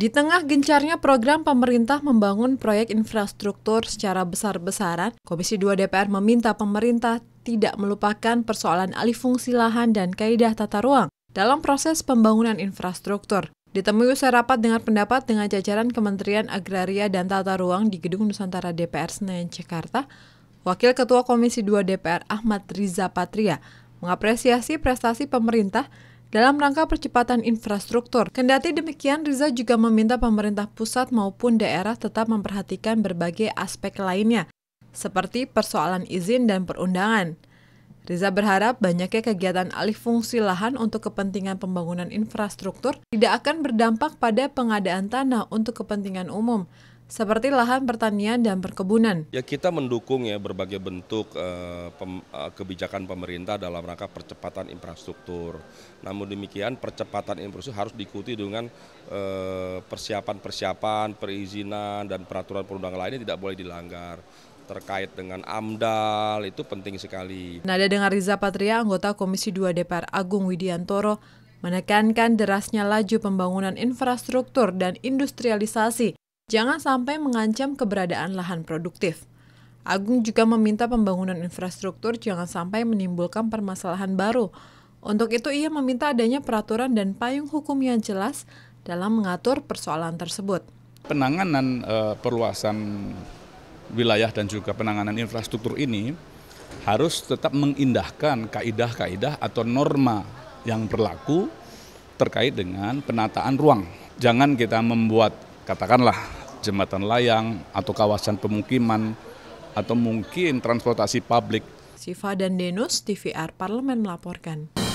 Di tengah gencarnya program pemerintah membangun proyek infrastruktur secara besar-besaran, Komisi 2 DPR meminta pemerintah tidak melupakan persoalan alih fungsi lahan dan kaedah tata ruang dalam proses pembangunan infrastruktur. Ditemui usai rapat dengan pendapat dengan jajaran Kementerian Agraria dan Tata Ruang di Gedung Nusantara DPR Senayan, Jakarta, Wakil Ketua Komisi 2 DPR Ahmad Riza Patria mengapresiasi prestasi pemerintah dalam rangka percepatan infrastruktur. Kendati demikian, Riza juga meminta pemerintah pusat maupun daerah tetap memperhatikan berbagai aspek lainnya, seperti persoalan izin dan perundangan. Riza berharap banyaknya kegiatan alih fungsi lahan untuk kepentingan pembangunan infrastruktur tidak akan berdampak pada pengadaan tanah untuk kepentingan umum, seperti lahan pertanian dan perkebunan. Ya kita mendukung ya berbagai bentuk eh, pem, eh, kebijakan pemerintah dalam rangka percepatan infrastruktur. Namun demikian percepatan infrastruktur harus diikuti dengan eh, persiapan-persiapan, perizinan dan peraturan perundang lainnya tidak boleh dilanggar terkait dengan AMDAL itu penting sekali. Nada Dengar Riza Patria, anggota Komisi 2 DPR Agung Widiantoro, menekankan derasnya laju pembangunan infrastruktur dan industrialisasi jangan sampai mengancam keberadaan lahan produktif. Agung juga meminta pembangunan infrastruktur jangan sampai menimbulkan permasalahan baru. Untuk itu ia meminta adanya peraturan dan payung hukum yang jelas dalam mengatur persoalan tersebut. Penanganan e, perluasan wilayah dan juga penanganan infrastruktur ini harus tetap mengindahkan kaidah-kaidah atau norma yang berlaku terkait dengan penataan ruang. Jangan kita membuat katakanlah jembatan layang atau kawasan pemukiman atau mungkin transportasi publik. Siva dan Denus, TVR Parlemen melaporkan.